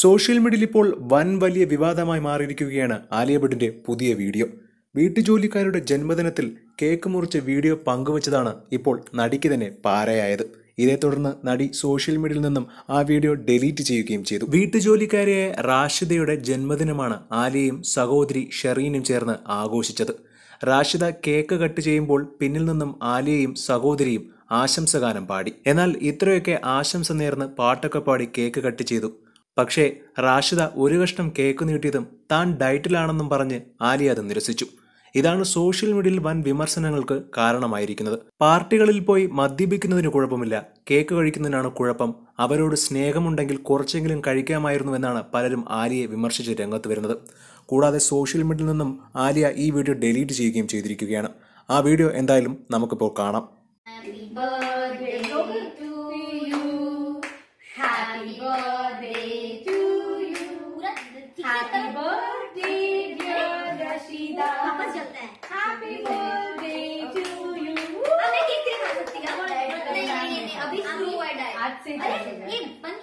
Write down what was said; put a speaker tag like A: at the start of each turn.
A: social മീഡിയയിൽ ഇപ്പോൾ വൻ വലിയ വിവാദമായി മാറിയിരിക്കുകയാണ് ആലിയ ഭട്ടിന്റെ പുതിയ വീഡിയോ വീട്ടുജോലിക്കാരുടെ ജന്മദിനത്തിൽ കേക്ക് മുറിച്ച വീഡിയോ പങ്കുവച്ചതാണ് ഇപ്പോൾ നടിക്ക് തന്നെ പാരയായത് ഇതേ തുടർന്ന് നടി സോഷ്യൽ മീഡിയയിൽ നിന്നും ആ വീഡിയോ ഡിലീറ്റ് ചെയ്യുകയും ചെയ്തു വീട്ടുജോലിക്കാരിയായ റാഷിദയുടെ ജന്മദിനമാണ് ആലിയയും സഹോദരി ഷെറീനും ചേർന്ന് ആഘോഷിച്ചത് റാഷിദ കേക്ക് കട്ട് ചെയ്യുമ്പോൾ പിന്നിൽ നിന്നും ആലിയയും സഹോദരിയും ആശംസഗാനം പാടി എന്നാൽ ഇത്രയൊക്കെ ആശംസ നേർന്ന് പാട്ടൊക്കെ പാടി കേക്ക് കട്ട് ചെയ്തു പക്ഷേ റാഷിദ ഒരു കഷ്ണം കേക്ക് നീട്ടിയതും താൻ ഡയറ്റിലാണെന്നും പറഞ്ഞ് ആലിയ അത് നിരസിച്ചു ഇതാണ് സോഷ്യൽ മീഡിയയിൽ വൻ വിമർശനങ്ങൾക്ക് കാരണമായിരിക്കുന്നത് പാർട്ടികളിൽ പോയി മദ്യപിക്കുന്നതിന് കുഴപ്പമില്ല കേക്ക് കഴിക്കുന്നതിനാണ് കുഴപ്പം അവരോട് സ്നേഹമുണ്ടെങ്കിൽ കുറച്ചെങ്കിലും കഴിക്കാമായിരുന്നു എന്നാണ് പലരും ആലിയെ വിമർശിച്ച് രംഗത്ത് വരുന്നത് കൂടാതെ സോഷ്യൽ മീഡിയയിൽ നിന്നും ആലിയ ഈ വീഡിയോ ഡിലീറ്റ് ചെയ്യുകയും ചെയ്തിരിക്കുകയാണ് ആ വീഡിയോ എന്തായാലും നമുക്കിപ്പോൾ കാണാം
B: चलता है हैप्पी बर्थडे टू नहीं नहीं अभी आज से ये बंद